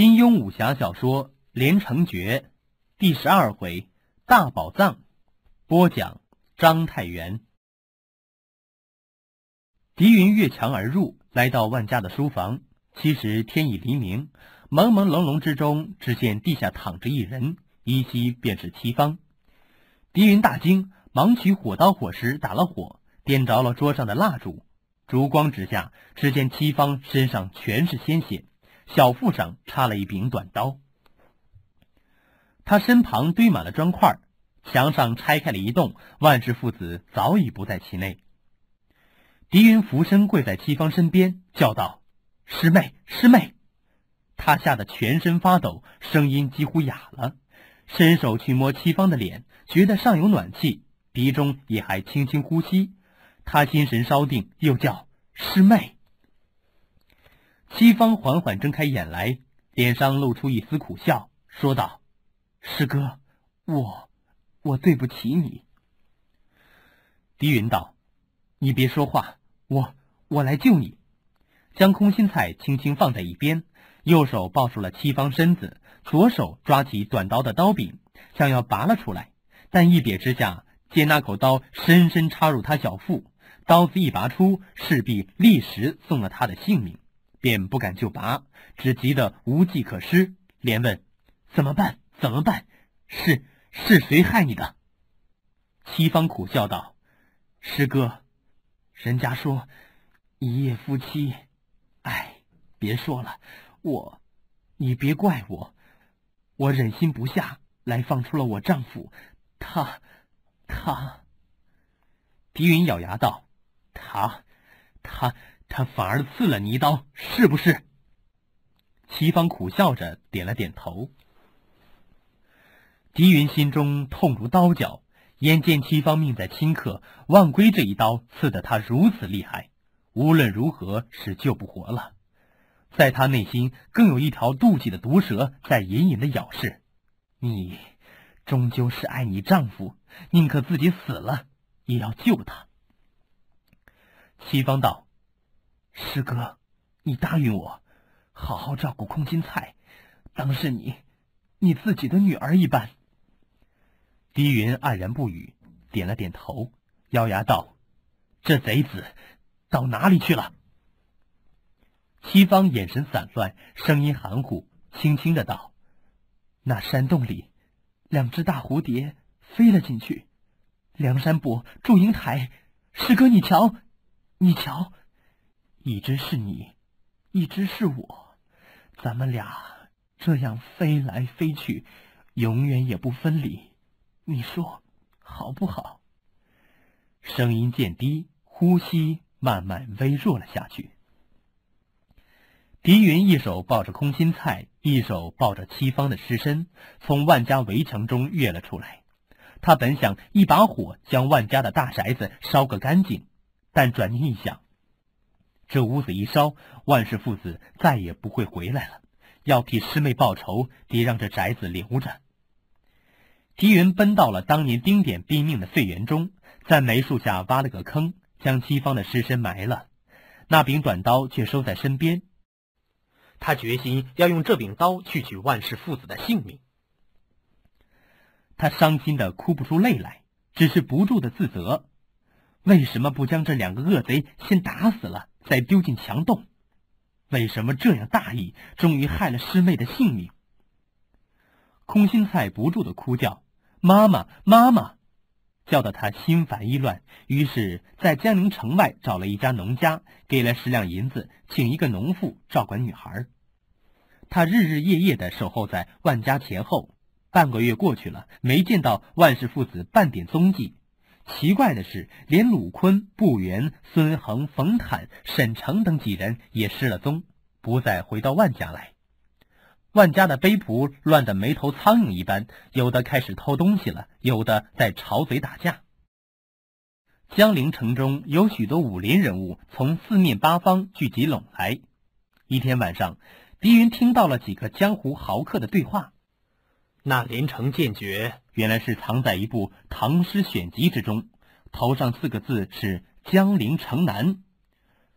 金庸武侠小说《连城诀》第十二回“大宝藏”，播讲张太元。狄云越墙而入，来到万家的书房。其实天已黎明，朦朦胧胧之中，只见地下躺着一人，依稀便是戚方。狄云大惊，忙取火刀火石打了火，点着了桌上的蜡烛。烛光之下，只见戚方身上全是鲜血。小腹上插了一柄短刀，他身旁堆满了砖块，墙上拆开了一洞，万氏父子早已不在其内。狄云伏身跪在戚芳身边，叫道：“师妹，师妹！”他吓得全身发抖，声音几乎哑了，伸手去摸戚芳的脸，觉得上有暖气，鼻中也还轻轻呼吸。他心神稍定，又叫：“师妹。”西方缓缓睁开眼来，脸上露出一丝苦笑，说道：“师哥，我，我对不起你。”狄云道：“你别说话，我我来救你。”将空心菜轻轻放在一边，右手抱住了西方身子，左手抓起短刀的刀柄，想要拔了出来，但一瞥之下，见那口刀深深插入他小腹，刀子一拔出，势必立时送了他的性命。便不敢就拔，只急得无计可施，连问：“怎么办？怎么办？”是是谁害你的？”七方苦笑道：“师哥，人家说，一夜夫妻，哎，别说了。我，你别怪我，我忍心不下来放出了我丈夫，他，他。”狄云咬牙道：“他，他。”他反而刺了你一刀，是不是？齐方苦笑着点了点头。狄云心中痛如刀绞，眼见齐方命在顷刻，万归这一刀刺得他如此厉害，无论如何是救不活了。在他内心更有一条妒忌的毒蛇在隐隐的咬噬。你终究是爱你丈夫，宁可自己死了也要救他。齐方道。师哥，你答应我，好好照顾空心菜，当是你，你自己的女儿一般。狄云黯然不语，点了点头，咬牙道：“这贼子到哪里去了？”西方眼神散乱，声音含糊，轻轻的道：“那山洞里，两只大蝴蝶飞了进去。梁山伯、祝英台，师哥你瞧，你瞧。”一只是你，一只是我，咱们俩这样飞来飞去，永远也不分离。你说好不好？声音渐低，呼吸慢慢微弱了下去。狄云一手抱着空心菜，一手抱着戚芳的尸身，从万家围墙中跃了出来。他本想一把火将万家的大宅子烧个干净，但转念一想。这屋子一烧，万氏父子再也不会回来了。要替师妹报仇，得让这宅子留着。狄云奔到了当年丁点毙命的废园中，在梅树下挖了个坑，将姬方的尸身埋了。那柄短刀却收在身边。他决心要用这柄刀去取万氏父子的性命。他伤心的哭不出泪来，只是不住的自责：为什么不将这两个恶贼先打死了？再丢进墙洞，为什么这样大意，终于害了师妹的性命？空心菜不住的哭叫：“妈妈，妈妈！”叫得他心烦意乱，于是，在江宁城外找了一家农家，给了十两银子，请一个农妇照管女孩。他日日夜夜地守候在万家前后，半个月过去了，没见到万氏父子半点踪迹。奇怪的是，连鲁坤、步元、孙恒、冯坦、沈成等几人也失了踪，不再回到万家来。万家的背仆乱得没头苍蝇一般，有的开始偷东西了，有的在吵嘴打架。江陵城中有许多武林人物从四面八方聚集拢来。一天晚上，狄云听到了几个江湖豪客的对话。那连城剑诀原来是藏在一部唐诗选集之中，头上四个字是“江陵城南”。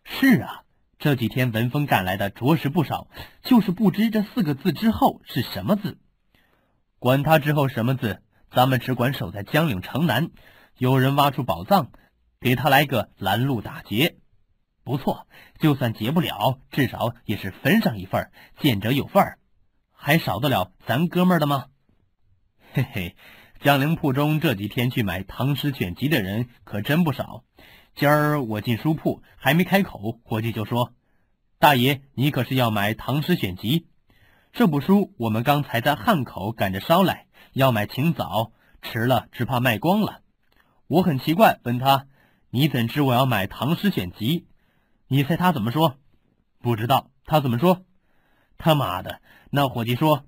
是啊，这几天闻风赶来的着实不少，就是不知这四个字之后是什么字。管他之后什么字，咱们只管守在江陵城南。有人挖出宝藏，给他来个拦路打劫。不错，就算劫不了，至少也是分上一份见者有份儿，还少得了咱哥们的吗？嘿嘿，江陵铺中这几天去买唐诗选集的人可真不少。今儿我进书铺，还没开口，伙计就说：“大爷，你可是要买唐诗选集？这部书我们刚才在汉口赶着捎来，要买请早，迟了只怕卖光了。”我很奇怪，问他：“你怎知我要买唐诗选集？”你猜他怎么说？不知道他怎么说？他妈的！那伙计说：“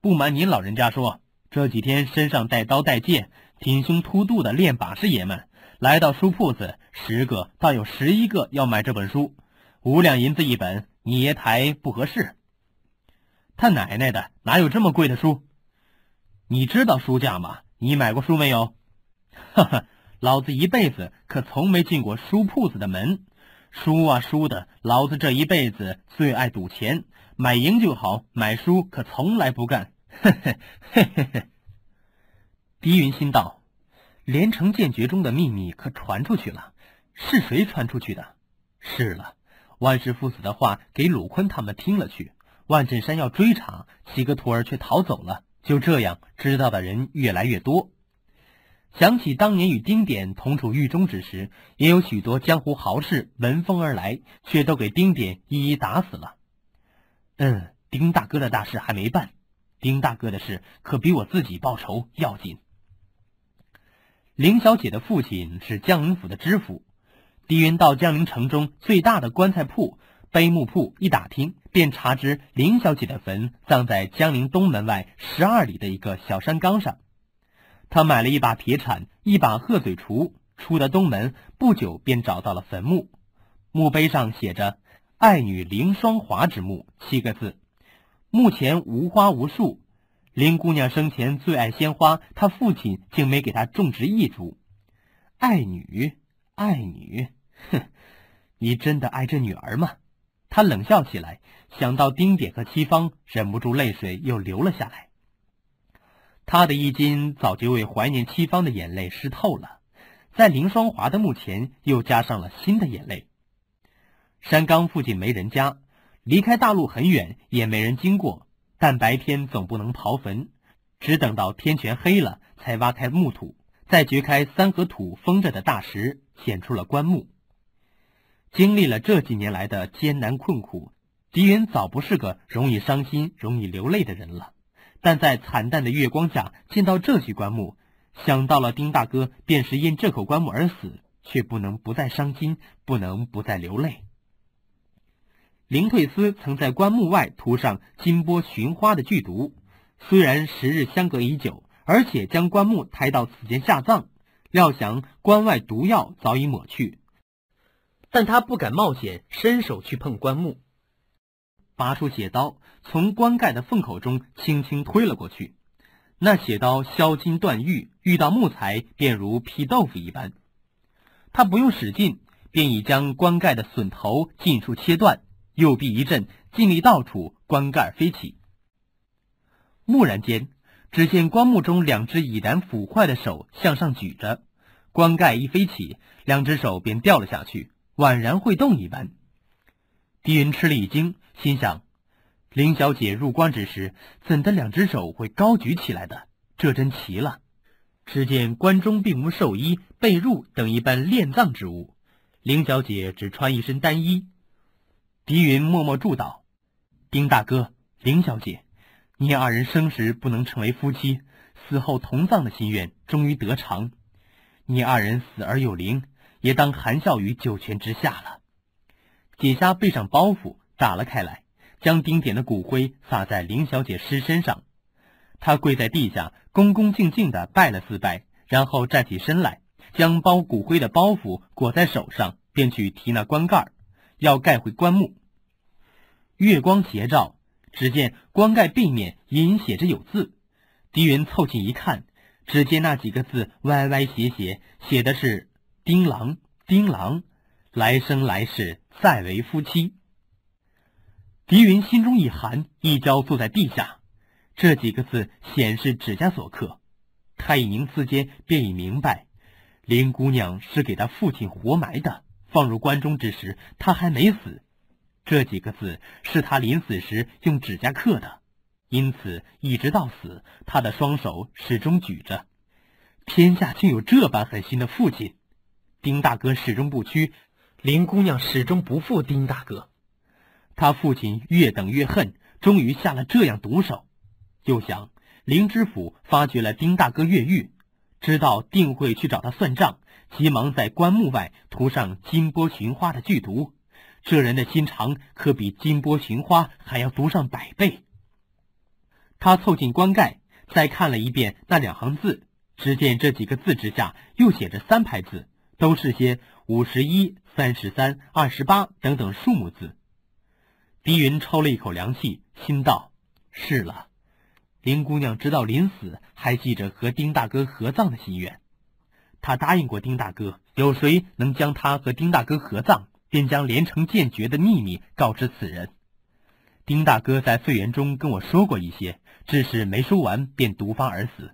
不瞒您老人家说。”这几天身上带刀带剑、挺胸凸肚的练把式爷们，来到书铺子，十个倒有十一个要买这本书，五两银子一本，你爷抬不合适。他奶奶的，哪有这么贵的书？你知道书价吗？你买过书没有？哈哈，老子一辈子可从没进过书铺子的门，书啊书的，老子这一辈子最爱赌钱，买赢就好，买输可从来不干。嘿嘿嘿嘿嘿。狄云心道：“连城剑诀中的秘密可传出去了，是谁传出去的？是了，万氏父子的话给鲁坤他们听了去。万振山要追查，喜个徒儿却逃走了。就这样，知道的人越来越多。想起当年与丁点同处狱中之时，也有许多江湖豪士闻风而来，却都给丁点一一打死了。嗯，丁大哥的大事还没办。”丁大哥的事可比我自己报仇要紧。林小姐的父亲是江宁府的知府，狄云到江宁城中最大的棺材铺、碑墓铺一打听，便查知林小姐的坟葬在江宁东门外十二里的一个小山岗上。他买了一把铁铲、一把鹤嘴锄，出了东门不久便找到了坟墓。墓碑上写着“爱女林双华之墓”七个字。墓前无花无树，林姑娘生前最爱鲜花，她父亲竟没给她种植一株。爱女，爱女，哼，你真的爱这女儿吗？他冷笑起来，想到丁点和七芳，忍不住泪水又流了下来。他的衣襟早就为怀念七芳的眼泪湿透了，在林双华的墓前又加上了新的眼泪。山冈附近没人家。离开大陆很远，也没人经过。但白天总不能刨坟，只等到天全黑了，才挖开墓土，再掘开三合土封着的大石，显出了棺木。经历了这几年来的艰难困苦，狄云早不是个容易伤心、容易流泪的人了。但在惨淡的月光下见到这具棺木，想到了丁大哥，便是因这口棺木而死，却不能不再伤心，不能不再流泪。林退思曾在棺木外涂上金波寻花的剧毒，虽然时日相隔已久，而且将棺木抬到此间下葬，料想棺外毒药早已抹去，但他不敢冒险伸手去碰棺木，拔出血刀，从棺盖的缝口中轻轻推了过去。那血刀削金断玉，遇到木材便如劈豆腐一般，他不用使劲，便已将棺盖的榫头尽数切断。右臂一震，尽力倒处棺盖飞起。蓦然间，只见棺木中两只已然腐坏的手向上举着，棺盖一飞起，两只手便掉了下去，宛然会动一般。狄云吃了一惊，心想：林小姐入棺之时，怎的两只手会高举起来的？这真奇了。只见棺中并无寿衣、被褥等一般殓葬之物，林小姐只穿一身单衣。狄云默默祝祷：“丁大哥，林小姐，你二人生时不能成为夫妻，死后同葬的心愿终于得偿。你二人死而有灵，也当含笑于九泉之下了。”解下背上包袱打了开来，将丁点的骨灰撒在林小姐尸身上，他跪在地下，恭恭敬敬的拜了四拜，然后站起身来，将包骨灰的包袱裹在手上，便去提那棺盖儿。要盖回棺木，月光斜照，只见棺盖背面隐写着有字。狄云凑近一看，只见那几个字歪歪斜斜，写的是“丁郎丁郎，来生来世再为夫妻”。狄云心中一寒，一跤坐在地下。这几个字显示指甲所刻，太乙凝思间便已明白，林姑娘是给他父亲活埋的。放入关中之时，他还没死。这几个字是他临死时用指甲刻的，因此一直到死，他的双手始终举着。天下竟有这般狠心的父亲！丁大哥始终不屈，林姑娘始终不负丁大哥。他父亲越等越恨，终于下了这样毒手。又想，林知府发觉了丁大哥越狱，知道定会去找他算账。急忙在棺木外涂上金波寻花的剧毒，这人的心肠可比金波寻花还要毒上百倍。他凑近棺盖，再看了一遍那两行字，只见这几个字之下又写着三排字，都是些五十一、三十三、二十八等等数目字。狄云抽了一口凉气，心道：“是了，林姑娘直到临死还记着和丁大哥合葬的心愿。”他答应过丁大哥，有谁能将他和丁大哥合葬，便将连城剑诀的秘密告知此人。丁大哥在废园中跟我说过一些，只是没说完便毒发而死。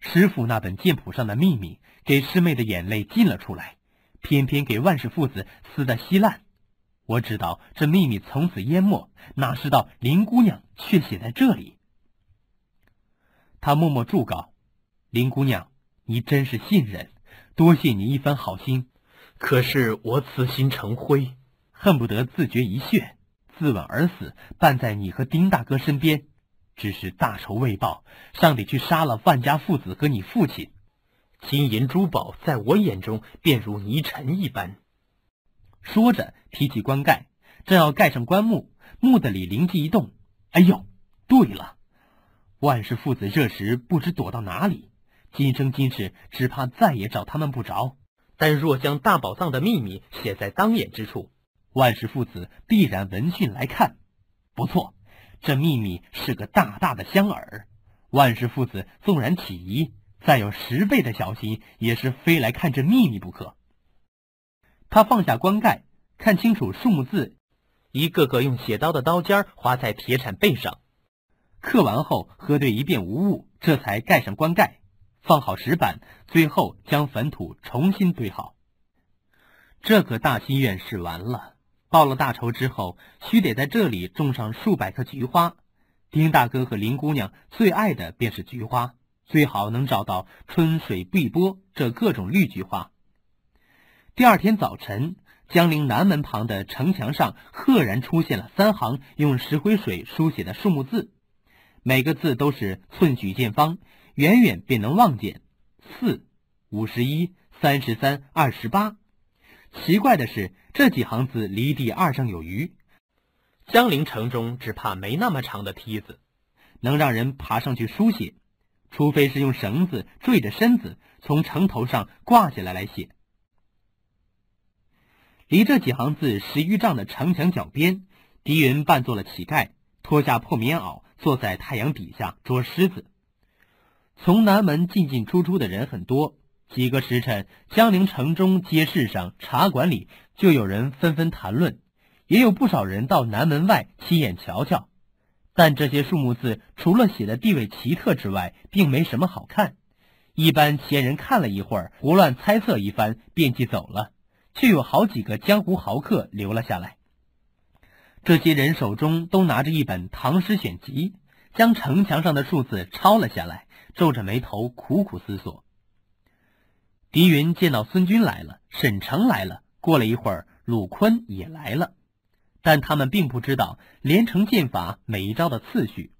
师傅那本剑谱上的秘密，给师妹的眼泪浸了出来，偏偏给万氏父子撕得稀烂。我知道这秘密从此淹没，哪知道林姑娘却写在这里。他默默祝告，林姑娘。你真是信任，多谢你一番好心。可是我此心成灰，恨不得自绝一血，自刎而死，伴在你和丁大哥身边。只是大仇未报，尚得去杀了范家父子和你父亲。金银珠宝在我眼中便如泥尘一般。说着，提起棺盖，正要盖上棺木，木的里灵机一动：“哎呦，对了，万氏父子这时不知躲到哪里。”今生今世，只怕再也找他们不着。但若将大宝藏的秘密写在当眼之处，万氏父子必然闻讯来看。不错，这秘密是个大大的香饵。万氏父子纵然起疑，再有十倍的小心，也是非来看这秘密不可。他放下棺盖，看清楚数目字，一个个用写刀的刀尖划在铁铲背上，刻完后核对一遍无误，这才盖上棺盖。放好石板，最后将坟土重新堆好。这个大心愿是完了。报了大仇之后，须得在这里种上数百棵菊花。丁大哥和林姑娘最爱的便是菊花，最好能找到春水碧波这各种绿菊花。第二天早晨，江陵南门旁的城墙上，赫然出现了三行用石灰水书写的数目字，每个字都是寸举见方。远远便能望见，四、五十一、三十三、二十八。奇怪的是，这几行字离地二丈有余，江陵城中只怕没那么长的梯子，能让人爬上去书写，除非是用绳子坠着身子从城头上挂下来来写。离这几行字十余丈的城墙角边，狄云扮作了乞丐，脱下破棉袄，坐在太阳底下捉虱子。从南门进进出出的人很多，几个时辰，江陵城中街市上、茶馆里就有人纷纷谈论，也有不少人到南门外亲眼瞧瞧。但这些数目字除了写的地位奇特之外，并没什么好看。一般闲人看了一会儿，胡乱猜测一番，便即走了。却有好几个江湖豪客留了下来。这些人手中都拿着一本唐诗选集，将城墙上的数字抄了下来。皱着眉头苦苦思索。狄云见到孙军来了，沈城来了。过了一会儿，鲁坤也来了，但他们并不知道连城剑法每一招的次序。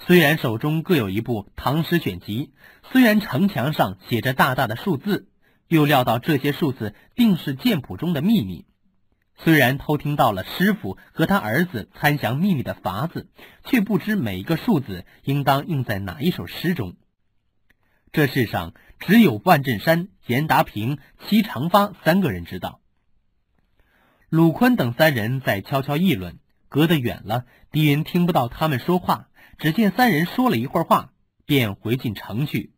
虽然手中各有一部唐诗选集，虽然城墙上写着大大的数字，又料到这些数字定是剑谱中的秘密。虽然偷听到了师傅和他儿子参详秘密的法子，却不知每一个数字应当用在哪一首诗中。这世上只有万振山、严达平、齐长发三个人知道。鲁坤等三人在悄悄议论，隔得远了，敌人听不到他们说话。只见三人说了一会儿话，便回进城去。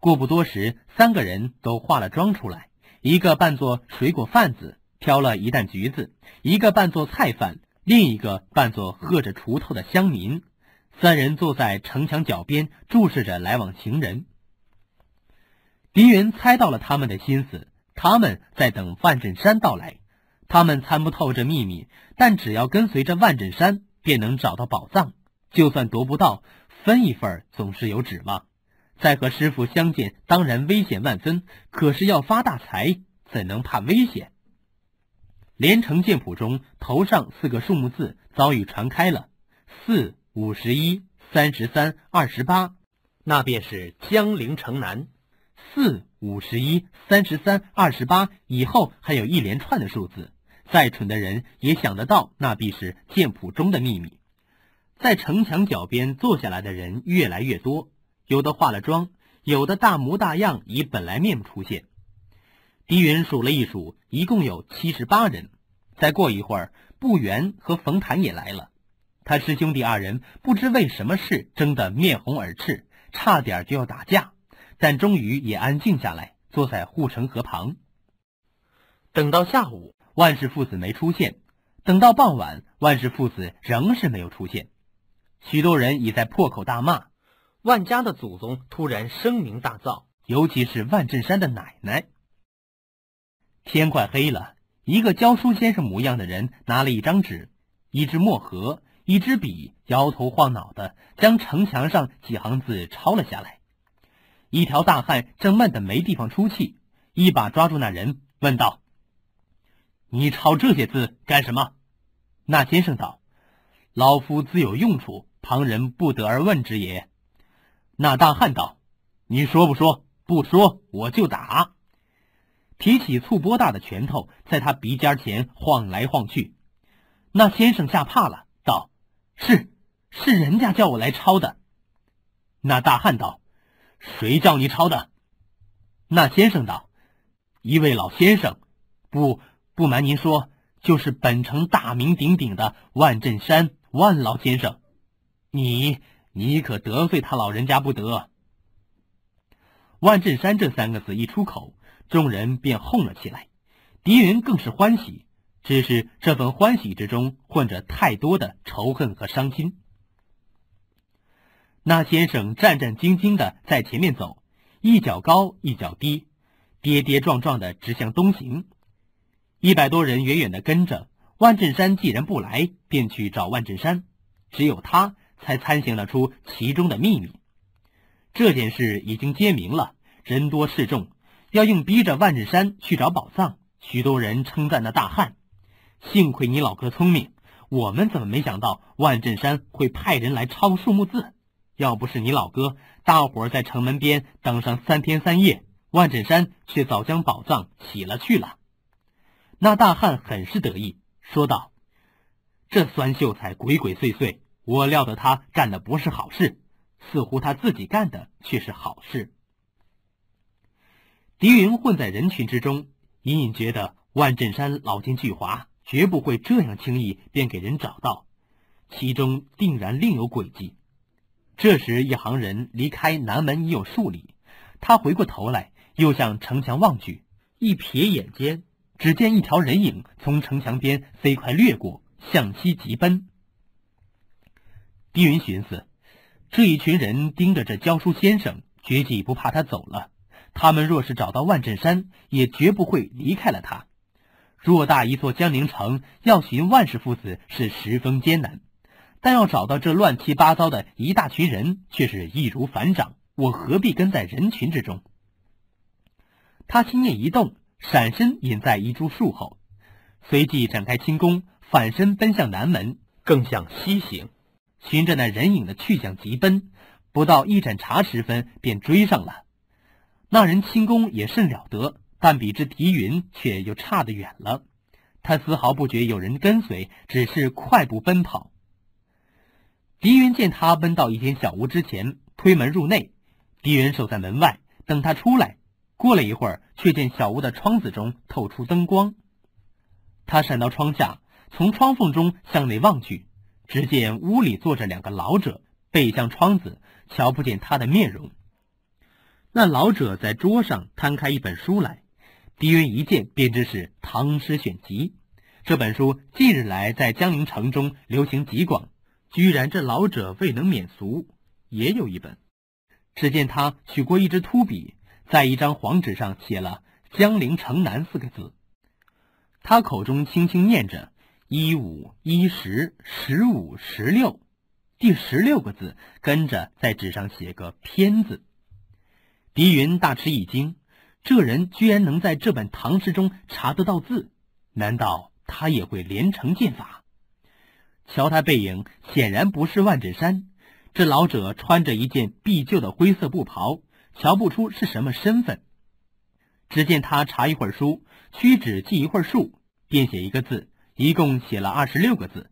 过不多时，三个人都化了妆出来：一个扮作水果贩子，挑了一担橘子；一个扮作菜贩；另一个扮作喝着锄头的乡民。三人坐在城墙角边，注视着来往行人。狄云猜到了他们的心思，他们在等万振山到来。他们参不透这秘密，但只要跟随着万振山，便能找到宝藏。就算夺不到，分一份总是有指望。再和师傅相见，当然危险万分。可是要发大财，怎能怕危险？连城剑谱中头上四个数目字早已传开了：四五十一、三十三、二十八，那便是江陵城南。四五十一三十三二十八以后还有一连串的数字，再蠢的人也想得到，那必是剑谱中的秘密。在城墙脚边坐下来的人越来越多，有的化了妆，有的大模大样以本来面目出现。狄云数了一数，一共有七十八人。再过一会儿，步元和冯谭也来了。他师兄弟二人不知为什么事争得面红耳赤，差点就要打架。但终于也安静下来，坐在护城河旁。等到下午，万氏父子没出现；等到傍晚，万氏父子仍是没有出现。许多人已在破口大骂，万家的祖宗突然声名大噪，尤其是万振山的奶奶。天快黑了，一个教书先生模样的人拿了一张纸、一支墨盒、一支笔，摇头晃脑的将城墙上几行字抄了下来。一条大汉正闷得没地方出气，一把抓住那人，问道：“你抄这些字干什么？”那先生道：“老夫自有用处，旁人不得而问之也。”那大汉道：“你说不说？不说我就打！”提起醋波大的拳头，在他鼻尖前晃来晃去。那先生吓怕了，道：“是是，人家叫我来抄的。”那大汉道。谁叫你抄的？那先生道：“一位老先生，不不瞒您说，就是本城大名鼎鼎的万振山万老先生。你你可得罪他老人家不得。”万振山这三个字一出口，众人便哄了起来，敌人更是欢喜，只是这份欢喜之中混着太多的仇恨和伤心。那先生战战兢兢的在前面走，一脚高一脚低，跌跌撞撞的直向东行。一百多人远远的跟着。万振山既然不来，便去找万振山。只有他才参详得出其中的秘密。这件事已经揭明了，人多势众，要硬逼着万振山去找宝藏。许多人称赞那大汉：“幸亏你老哥聪明，我们怎么没想到万振山会派人来抄数目字？”要不是你老哥，大伙儿在城门边等上三天三夜，万振山却早将宝藏洗了去了。那大汉很是得意，说道：“这酸秀才鬼鬼祟祟，我料得他干的不是好事，似乎他自己干的却是好事。”狄云混在人群之中，隐隐觉得万振山老奸巨猾，绝不会这样轻易便给人找到，其中定然另有诡计。这时，一行人离开南门已有数里，他回过头来，又向城墙望去，一瞥眼间，只见一条人影从城墙边飞快掠过，向西急奔。狄云寻思：这一群人盯着这教书先生，决计不怕他走了；他们若是找到万振山，也绝不会离开了他。偌大一座江宁城，要寻万氏父子是十分艰难。但要找到这乱七八糟的一大群人却是易如反掌，我何必跟在人群之中？他心念一动，闪身隐在一株树后，随即展开轻功，反身奔向南门，更向西行，循着那人影的去向急奔。不到一盏茶时分，便追上了。那人轻功也甚了得，但比之狄云却又差得远了。他丝毫不觉有人跟随，只是快步奔跑。狄云见他奔到一间小屋之前，推门入内，狄云守在门外等他出来。过了一会儿，却见小屋的窗子中透出灯光，他闪到窗下，从窗缝中向内望去，只见屋里坐着两个老者，背向窗子，瞧不见他的面容。那老者在桌上摊开一本书来，狄云一见便知是《唐诗选集》。这本书近日来在江宁城中流行极广。居然这老者未能免俗，也有一本。只见他取过一支秃笔，在一张黄纸上写了“江陵城南”四个字。他口中轻轻念着：“一五一十，十五十六，第十六个字。”跟着在纸上写个“偏”字。狄云大吃一惊，这人居然能在这本唐诗中查得到字，难道他也会连城剑法？瞧他背影，显然不是万振山。这老者穿着一件敝旧的灰色布袍，瞧不出是什么身份。只见他查一会儿书，屈指记一会儿数，便写一个字，一共写了二十六个字。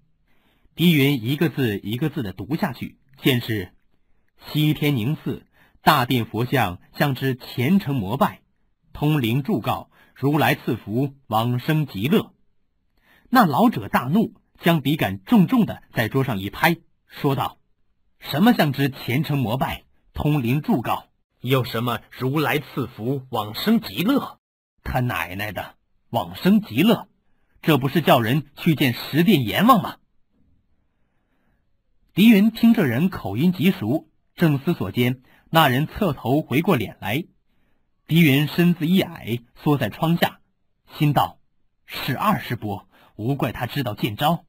狄云一个字一个字的读下去，先是“西天凝寺大殿佛像，像之虔诚膜拜，通灵祝告，如来赐福，往生极乐。”那老者大怒。将笔杆重重的在桌上一拍，说道：“什么像之虔诚膜拜，通灵祝告？有什么如来赐福，往生极乐？他奶奶的，往生极乐，这不是叫人去见十殿阎王吗？”狄云听这人口音极熟，正思索间，那人侧头回过脸来，狄云身子一矮，缩在窗下，心道：“是二十伯。”不怪他知道剑招，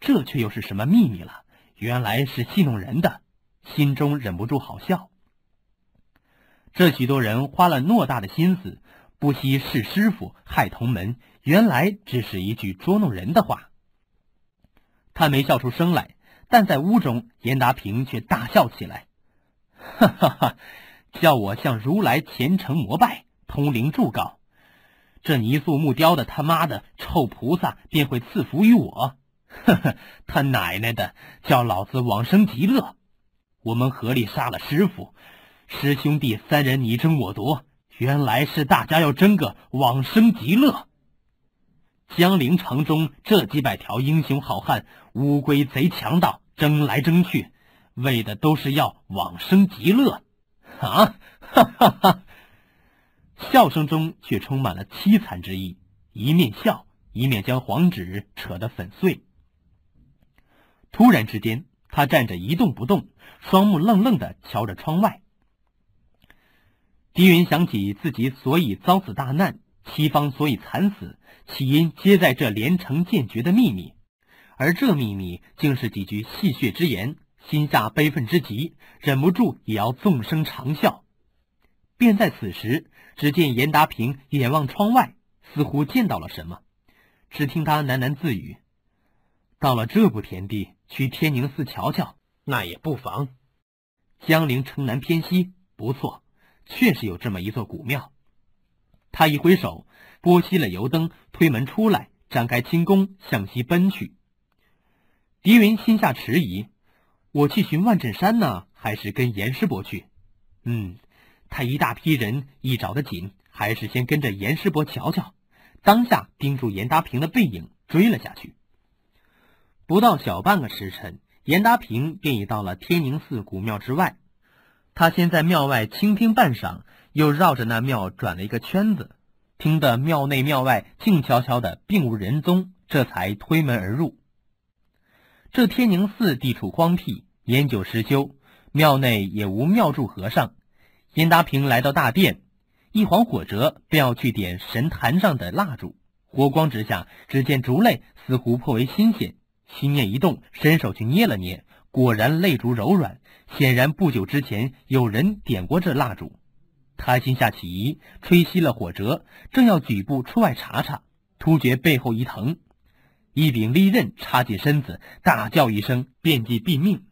这却又是什么秘密了？原来是戏弄人的，心中忍不住好笑。这许多人花了偌大的心思，不惜试师傅害同门，原来只是一句捉弄人的话。他没笑出声来，但在屋中，严达平却大笑起来，哈哈哈！叫我向如来虔诚膜拜，通灵祝告。这泥塑木雕的他妈的臭菩萨便会赐福于我，呵呵，他奶奶的，叫老子往生极乐！我们合力杀了师傅，师兄弟三人你争我夺，原来是大家要争个往生极乐。江陵城中这几百条英雄好汉、乌龟贼强盗争来争去，为的都是要往生极乐，啊，哈哈哈！笑声中却充满了凄惨之意，一面笑一面将黄纸扯得粉碎。突然之间，他站着一动不动，双目愣愣的瞧着窗外。狄云想起自己所以遭此大难，西方所以惨死，起因皆在这连城剑诀的秘密，而这秘密竟是几句戏谑之言，心下悲愤之极，忍不住也要纵声长笑。便在此时。只见严达平眼望窗外，似乎见到了什么。只听他喃喃自语：“到了这步田地，去天宁寺瞧瞧，那也不妨。江陵城南偏西，不错，确实有这么一座古庙。”他一挥手，拨熄了油灯，推门出来，展开轻功向西奔去。狄云心下迟疑：“我去寻万振山呢，还是跟严师伯去？”嗯。他一大批人一找得紧，还是先跟着严师伯瞧瞧。当下盯住严达平的背影追了下去。不到小半个时辰，严达平便已到了天宁寺古庙之外。他先在庙外倾听半晌，又绕着那庙转了一个圈子，听得庙内庙外静悄悄的，并无人踪，这才推门而入。这天宁寺地处荒僻，年久失修，庙内也无庙祝和尚。殷达平来到大殿，一晃火折，便要去点神坛上的蜡烛。火光之下，只见烛泪似乎颇为新鲜。心念一动，伸手去捏了捏，果然泪烛柔软，显然不久之前有人点过这蜡烛。他心下起疑，吹熄了火折，正要举步出外查查，突觉背后一疼，一柄利刃插进身子，大叫一声，便即毙命。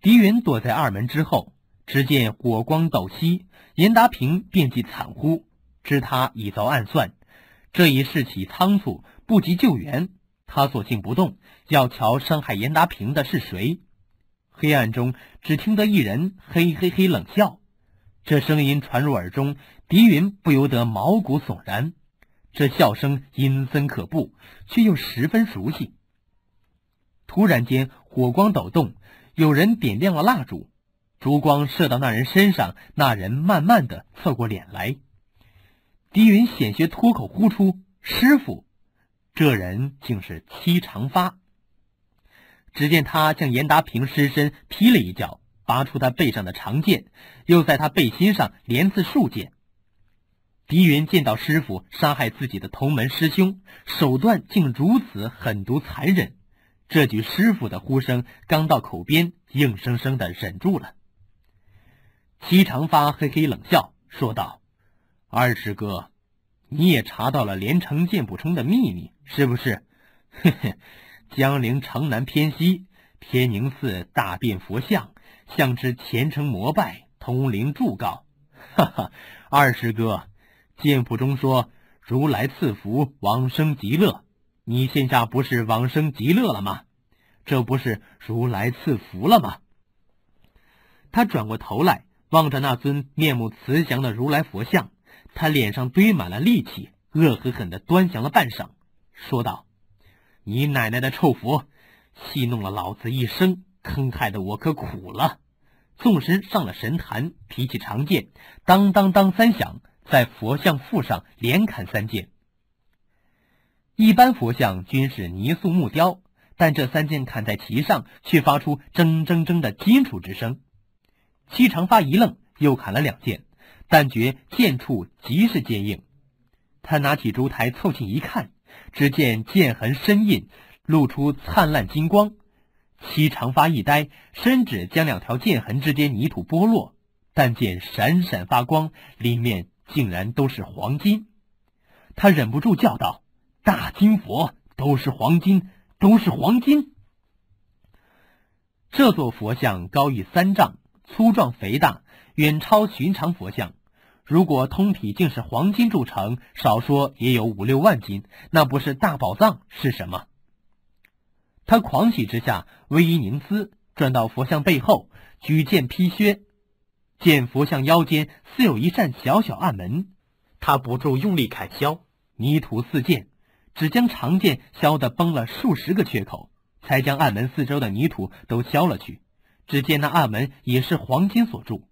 狄云躲在二门之后。只见火光倒息，严达平便即惨呼，知他已遭暗算。这一事起仓促，不及救援，他索性不动，要瞧伤害严达平的是谁。黑暗中，只听得一人嘿嘿嘿冷笑，这声音传入耳中，狄云不由得毛骨悚然。这笑声阴森可怖，却又十分熟悉。突然间，火光抖动，有人点亮了蜡烛。烛光射到那人身上，那人慢慢的侧过脸来。狄云险些脱口呼出：“师傅！”这人竟是戚长发。只见他向严达平尸身劈了一脚，拔出他背上的长剑，又在他背心上连刺数剑。狄云见到师傅杀害自己的同门师兄，手段竟如此狠毒残忍，这句“师傅”的呼声刚到口边，硬生生的忍住了。西长发嘿嘿冷笑，说道：“二师哥，你也查到了连城剑谱中的秘密是不是？嘿嘿，江陵城南偏西，天宁寺大殿佛像，向之虔诚膜拜，通灵祝告。哈哈，二师哥，剑谱中说如来赐福，往生极乐，你现下不是往生极乐了吗？这不是如来赐福了吗？”他转过头来。望着那尊面目慈祥的如来佛像，他脸上堆满了戾气，恶狠狠地端详了半晌，说道：“你奶奶的臭佛，戏弄了老子一生，坑害的我可苦了！”纵身上了神坛，提起长剑，当当当三响，在佛像腹上连砍三剑。一般佛像均是泥塑木雕，但这三剑砍在其上，却发出铮铮铮的金属之声。戚长发一愣，又砍了两剑，但觉剑处极是坚硬。他拿起烛台凑近一看，只见剑痕深印，露出灿烂金光。戚长发一呆，伸指将两条剑痕之间泥土剥落，但见闪闪发光，里面竟然都是黄金。他忍不住叫道：“大金佛都是黄金，都是黄金！”这座佛像高逾三丈。粗壮肥大，远超寻常佛像。如果通体竟是黄金铸成，少说也有五六万斤，那不是大宝藏是什么？他狂喜之下，微一凝思，转到佛像背后，举剑劈削。见佛像腰间似有一扇小小暗门，他不住用力砍削，泥土四溅，只将长剑削得崩了数十个缺口，才将暗门四周的泥土都削了去。只见那暗门也是黄金锁住，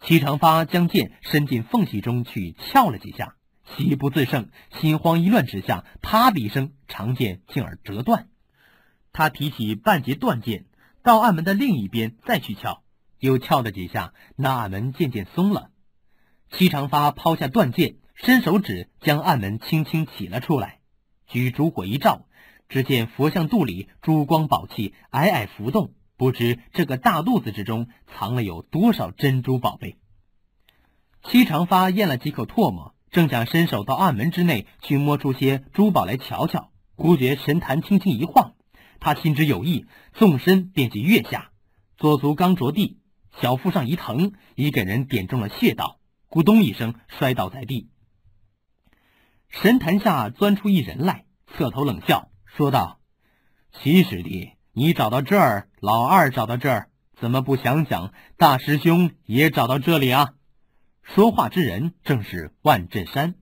齐长发将剑伸进缝隙中去撬了几下，喜不自胜，心慌意乱之下，啪的一声，长剑竟而折断。他提起半截断剑，到暗门的另一边再去撬，又撬了几下，那暗门渐渐松了。齐长发抛下断剑，伸手指将暗门轻轻起了出来，举烛火一照，只见佛像肚里珠光宝气，皑皑浮动。不知这个大肚子之中藏了有多少珍珠宝贝。戚长发咽了几口唾沫，正想伸手到暗门之内去摸出些珠宝来瞧瞧，忽觉神坛轻轻一晃，他心知有意，纵身便即跃下。左足刚着地，小腹上一疼，已给人点中了穴道，咕咚一声摔倒在地。神坛下钻出一人来，侧头冷笑，说道：“齐师弟。”你找到这儿，老二找到这儿，怎么不想想大师兄也找到这里啊？说话之人正是万振山。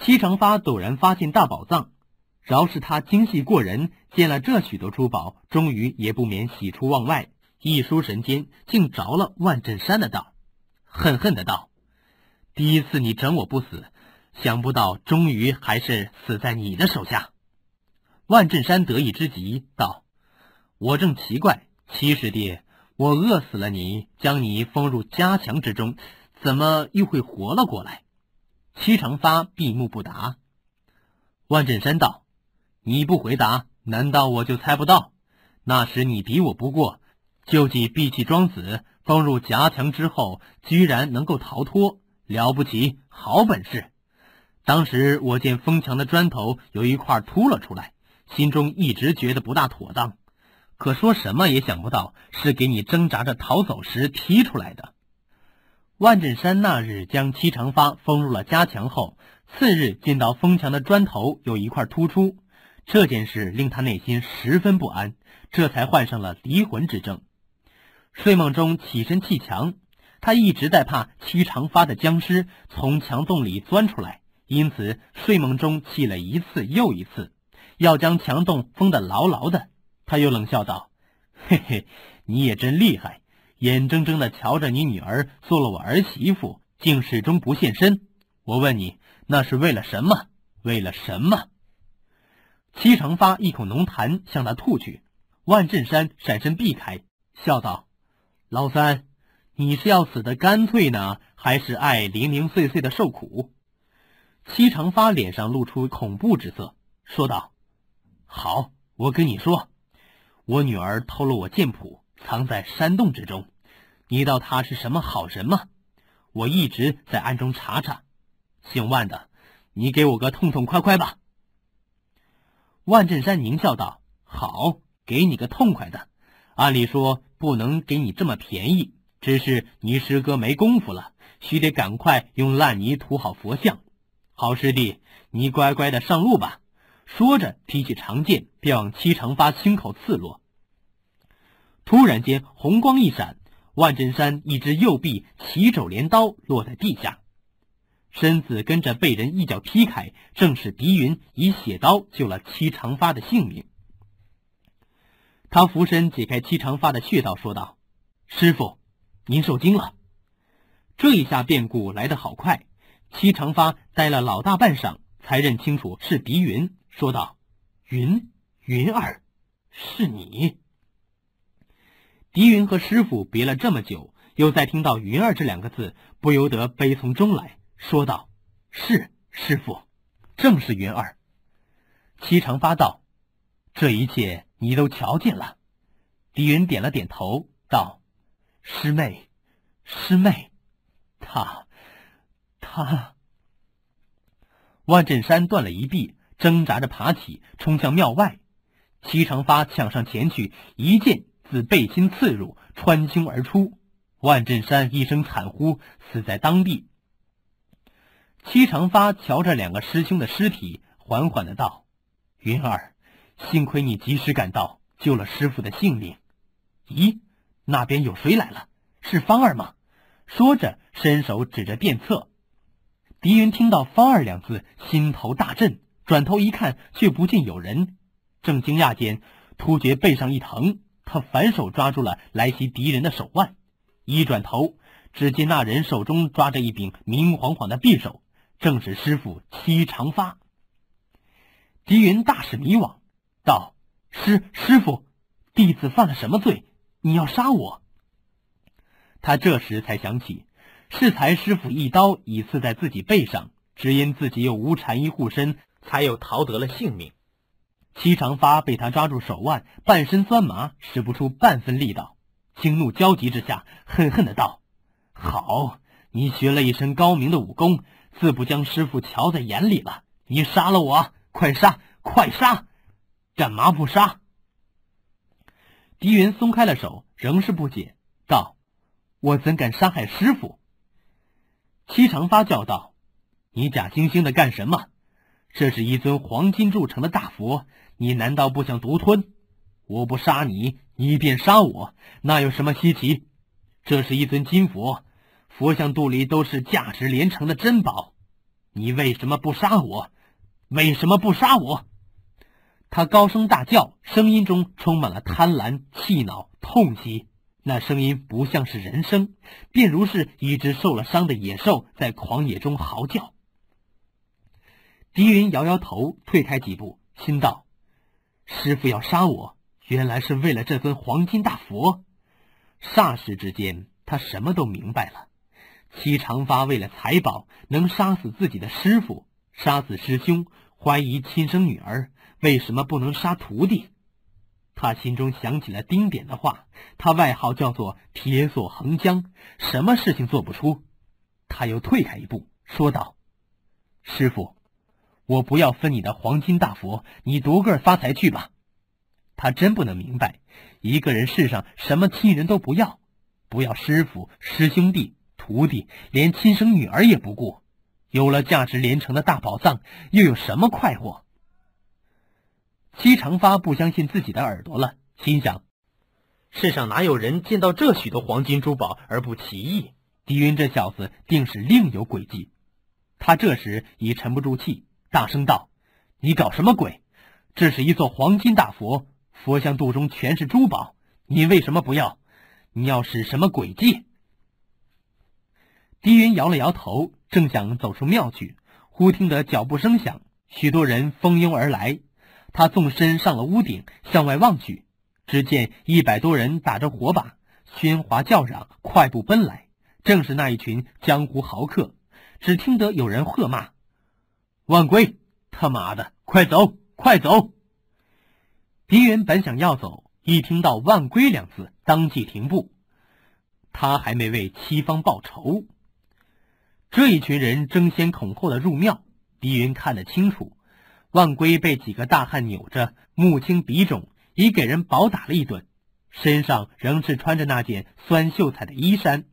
戚长发陡然发现大宝藏，饶是他精细过人，见了这许多珠宝，终于也不免喜出望外。一疏神间，竟着了万振山的道，恨恨的道：“第一次你整我不死，想不到终于还是死在你的手下。”万振山得意之极，道：“我正奇怪，七师弟，我饿死了你，将你封入夹墙之中，怎么又会活了过来？”七长发闭目不答。万振山道：“你不回答，难道我就猜不到？那时你敌我不过，就几闭气装死，封入夹墙之后，居然能够逃脱，了不起，好本事！当时我见封墙的砖头有一块凸了出来。”心中一直觉得不大妥当，可说什么也想不到是给你挣扎着逃走时踢出来的。万振山那日将戚长发封入了家墙后，次日见到封墙的砖头有一块突出，这件事令他内心十分不安，这才患上了离魂之症。睡梦中起身砌墙，他一直在怕戚长发的僵尸从墙洞里钻出来，因此睡梦中砌了一次又一次。要将墙洞封得牢牢的，他又冷笑道：“嘿嘿，你也真厉害，眼睁睁地瞧着你女儿做了我儿媳妇，竟始终不现身。我问你，那是为了什么？为了什么？”戚长发一口浓痰向他吐去，万振山闪身避开，笑道：“老三，你是要死得干脆呢，还是爱零零碎碎的受苦？”戚长发脸上露出恐怖之色，说道。好，我跟你说，我女儿偷了我剑谱，藏在山洞之中。你道她是什么好人吗？我一直在暗中查查。姓万的，你给我个痛痛快快吧。万振山狞笑道：“好，给你个痛快的。按理说不能给你这么便宜，只是你师哥没功夫了，须得赶快用烂泥涂好佛像。好，师弟，你乖乖的上路吧。”说着，提起长剑，便往戚长发心口刺落。突然间，红光一闪，万振山一只右臂齐肘镰刀落在地下，身子跟着被人一脚踢开。正是狄云以血刀救了戚长发的性命。他俯身解开戚长发的穴道，说道：“师傅，您受惊了。这一下变故来得好快，戚长发呆了老大半晌，才认清楚是狄云。”说道：“云，云儿，是你。”狄云和师傅别了这么久，又再听到“云儿”这两个字，不由得悲从中来，说道：“是师傅，正是云儿。”七长发道：“这一切你都瞧见了。”狄云点了点头，道：“师妹，师妹，他，他。”万振山断了一臂。挣扎着爬起，冲向庙外。戚长发抢上前去，一剑自背心刺入，穿胸而出。万振山一声惨呼，死在当地。戚长发瞧着两个师兄的尸体，缓缓的道：“云儿，幸亏你及时赶到，救了师傅的性命。咦，那边有谁来了？是芳儿吗？”说着，伸手指着殿侧。狄云听到“芳儿”两字，心头大震。转头一看，却不见有人。正惊讶间，突觉背上一疼，他反手抓住了来袭敌人的手腕。一转头，只见那人手中抓着一柄明晃晃的匕首，正是师傅戚长发。狄云大是迷惘，道：“师师傅，弟子犯了什么罪？你要杀我？”他这时才想起，适才师傅一刀已刺在自己背上，只因自己又无禅衣护身。才又逃得了性命。戚长发被他抓住手腕，半身酸麻，使不出半分力道。惊怒焦急之下，恨恨的道：“好，你学了一身高明的武功，自不将师傅瞧在眼里了。你杀了我，快杀，快杀，干嘛不杀？”狄云松开了手，仍是不解，道：“我怎敢杀害师傅？”戚长发叫道：“你假惺惺的干什么？”这是一尊黄金铸成的大佛，你难道不想独吞？我不杀你，你便杀我，那有什么稀奇？这是一尊金佛，佛像肚里都是价值连城的珍宝，你为什么不杀我？为什么不杀我？他高声大叫，声音中充满了贪婪、气恼、痛惜。那声音不像是人声，便如是一只受了伤的野兽在狂野中嚎叫。狄云摇摇头，退开几步，心道：“师傅要杀我，原来是为了这尊黄金大佛。”霎时之间，他什么都明白了。戚长发为了财宝，能杀死自己的师傅，杀死师兄，怀疑亲生女儿，为什么不能杀徒弟？他心中想起了丁点的话。他外号叫做“铁锁横江”，什么事情做不出？他又退开一步，说道：“师傅。”我不要分你的黄金大佛，你独个儿发财去吧。他真不能明白，一个人世上什么亲人都不要，不要师傅、师兄弟、徒弟，连亲生女儿也不顾，有了价值连城的大宝藏，又有什么快活？姬长发不相信自己的耳朵了，心想：世上哪有人见到这许多黄金珠宝而不奇异？狄云这小子定是另有诡计。他这时已沉不住气。大声道：“你搞什么鬼？这是一座黄金大佛，佛像肚中全是珠宝，你为什么不要？你要使什么诡计？”狄云摇了摇头，正想走出庙去，忽听得脚步声响，许多人蜂拥而来。他纵身上了屋顶，向外望去，只见一百多人打着火把，喧哗叫嚷，快步奔来，正是那一群江湖豪客。只听得有人喝骂。万归，他妈的，快走，快走！狄云本想要走，一听到“万归”两字，当即停步。他还没为七方报仇。这一群人争先恐后的入庙，狄云看得清楚。万归被几个大汉扭着，目青鼻肿，已给人饱打了一顿，身上仍是穿着那件酸秀才的衣衫。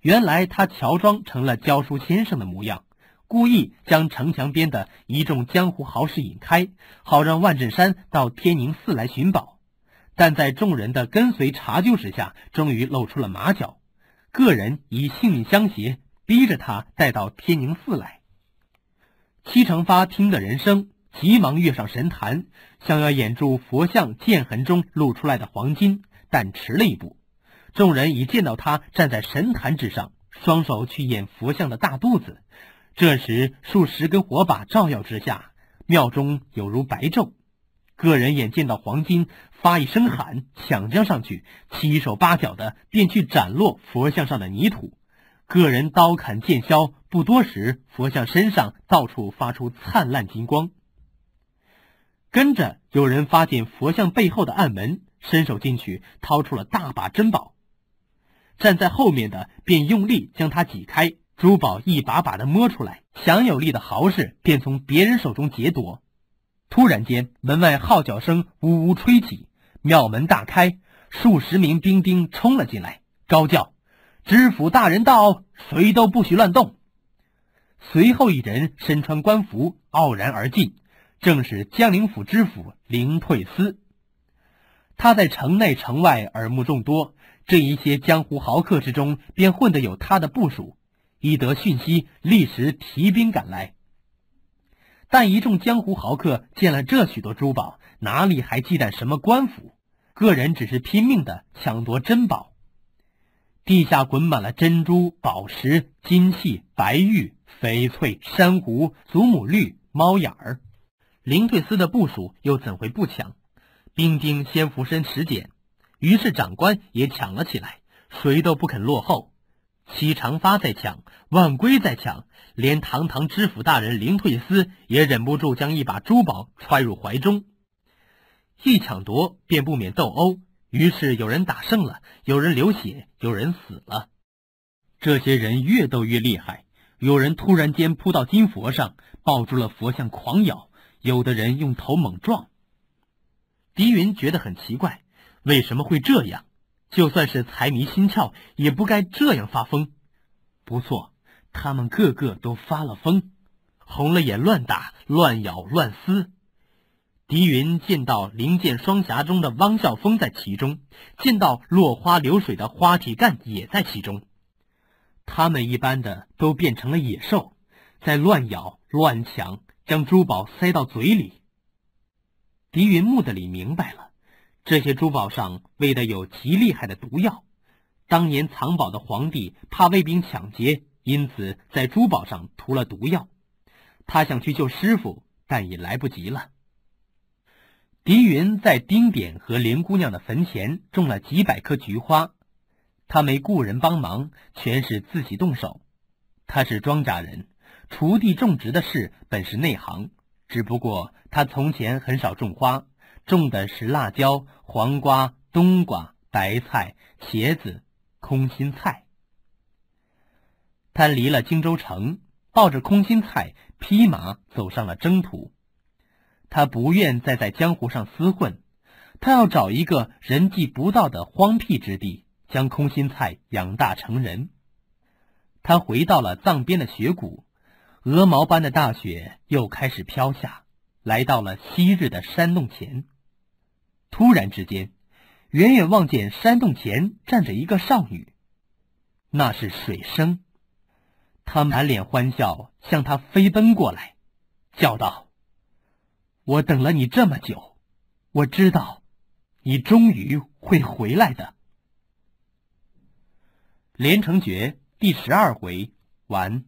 原来他乔装成了教书先生的模样。故意将城墙边的一众江湖豪士引开，好让万振山到天宁寺来寻宝，但在众人的跟随查究之下，终于露出了马脚，个人以性命相胁，逼着他带到天宁寺来。戚成发听得人声，急忙跃上神坛，想要掩住佛像剑痕中露出来的黄金，但迟了一步，众人一见到他站在神坛之上，双手去掩佛像的大肚子。这时，数十根火把照耀之下，庙中有如白昼。个人眼见到黄金，发一声喊，抢将上去，七手八脚的便去斩落佛像上的泥土。个人刀砍剑削，不多时，佛像身上到处发出灿烂金光。跟着有人发现佛像背后的暗门，伸手进去掏出了大把珍宝。站在后面的便用力将它挤开。珠宝一把把的摸出来，强有力的豪士便从别人手中劫夺。突然间，门外号角声呜呜吹起，庙门大开，数十名兵丁冲了进来，高叫：“知府大人到！谁都不许乱动！”随后，一人身穿官服，傲然而进，正是江陵府知府林退思。他在城内城外耳目众多，这一些江湖豪客之中，便混得有他的部署。一得讯息，立时提兵赶来。但一众江湖豪客见了这许多珠宝，哪里还忌惮什么官府？个人只是拼命的抢夺珍宝。地下滚满了珍珠、宝石、金器、白玉、翡翠、珊瑚、祖母绿、猫眼儿。林退思的部署又怎会不抢？兵丁先俯身拾捡，于是长官也抢了起来，谁都不肯落后。西长发在抢，万圭在抢，连堂堂知府大人林退思也忍不住将一把珠宝揣入怀中。一抢夺，便不免斗殴，于是有人打胜了，有人流血，有人死了。这些人越斗越厉害，有人突然间扑到金佛上，抱住了佛像狂咬；有的人用头猛撞。狄云觉得很奇怪，为什么会这样？就算是财迷心窍，也不该这样发疯。不错，他们个个都发了疯，红了眼，乱打、乱咬、乱撕。狄云见到灵剑双侠中的汪啸风在其中，见到落花流水的花铁干也在其中，他们一般的都变成了野兽，在乱咬、乱抢，将珠宝塞到嘴里。狄云木的里明白了。这些珠宝上喂的有极厉害的毒药，当年藏宝的皇帝怕卫兵抢劫，因此在珠宝上涂了毒药。他想去救师傅，但已来不及了。狄云在丁点和林姑娘的坟前种了几百棵菊花，他没雇人帮忙，全是自己动手。他是庄稼人，锄地种植的事本是内行，只不过他从前很少种花。种的是辣椒、黄瓜、冬瓜、白菜、茄子、空心菜。他离了荆州城，抱着空心菜，披马走上了征途。他不愿再在江湖上厮混，他要找一个人迹不到的荒僻之地，将空心菜养大成人。他回到了藏边的雪谷，鹅毛般的大雪又开始飘下，来到了昔日的山洞前。突然之间，远远望见山洞前站着一个少女，那是水生，他满脸欢笑向他飞奔过来，叫道：“我等了你这么久，我知道，你终于会回来的。”《连城诀》第十二回完。